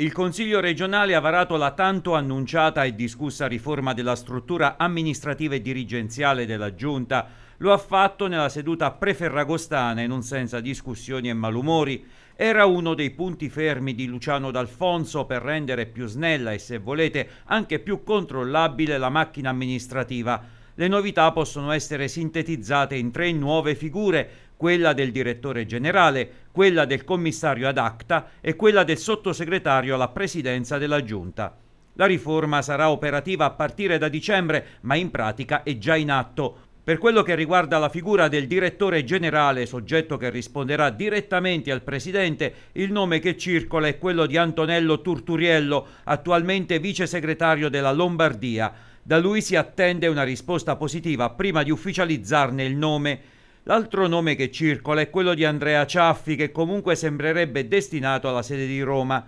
Il Consiglio regionale ha varato la tanto annunciata e discussa riforma della struttura amministrativa e dirigenziale della Giunta. Lo ha fatto nella seduta preferragostana e non senza discussioni e malumori. Era uno dei punti fermi di Luciano D'Alfonso per rendere più snella e, se volete, anche più controllabile la macchina amministrativa. Le novità possono essere sintetizzate in tre nuove figure quella del direttore generale, quella del commissario ad acta e quella del sottosegretario alla presidenza della Giunta. La riforma sarà operativa a partire da dicembre, ma in pratica è già in atto. Per quello che riguarda la figura del direttore generale, soggetto che risponderà direttamente al presidente, il nome che circola è quello di Antonello Turturiello, attualmente vice segretario della Lombardia. Da lui si attende una risposta positiva prima di ufficializzarne il nome. L'altro nome che circola è quello di Andrea Ciaffi, che comunque sembrerebbe destinato alla sede di Roma.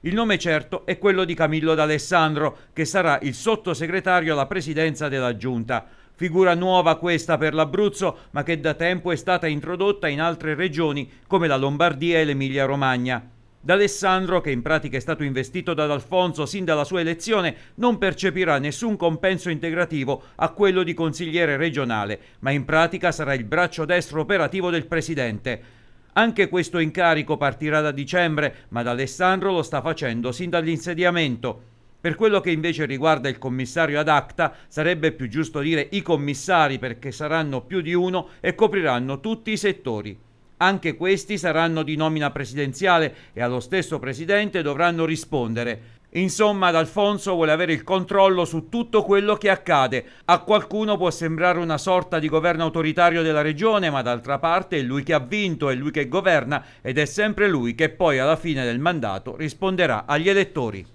Il nome certo è quello di Camillo D'Alessandro, che sarà il sottosegretario alla presidenza della Giunta. Figura nuova questa per l'Abruzzo, ma che da tempo è stata introdotta in altre regioni come la Lombardia e l'Emilia-Romagna. D'Alessandro, che in pratica è stato investito da D'Alfonso sin dalla sua elezione, non percepirà nessun compenso integrativo a quello di consigliere regionale, ma in pratica sarà il braccio destro operativo del Presidente. Anche questo incarico partirà da dicembre, ma D'Alessandro lo sta facendo sin dall'insediamento. Per quello che invece riguarda il commissario ad acta, sarebbe più giusto dire i commissari perché saranno più di uno e copriranno tutti i settori. Anche questi saranno di nomina presidenziale e allo stesso presidente dovranno rispondere. Insomma, D'Alfonso vuole avere il controllo su tutto quello che accade. A qualcuno può sembrare una sorta di governo autoritario della regione, ma d'altra parte è lui che ha vinto, è lui che governa ed è sempre lui che poi alla fine del mandato risponderà agli elettori.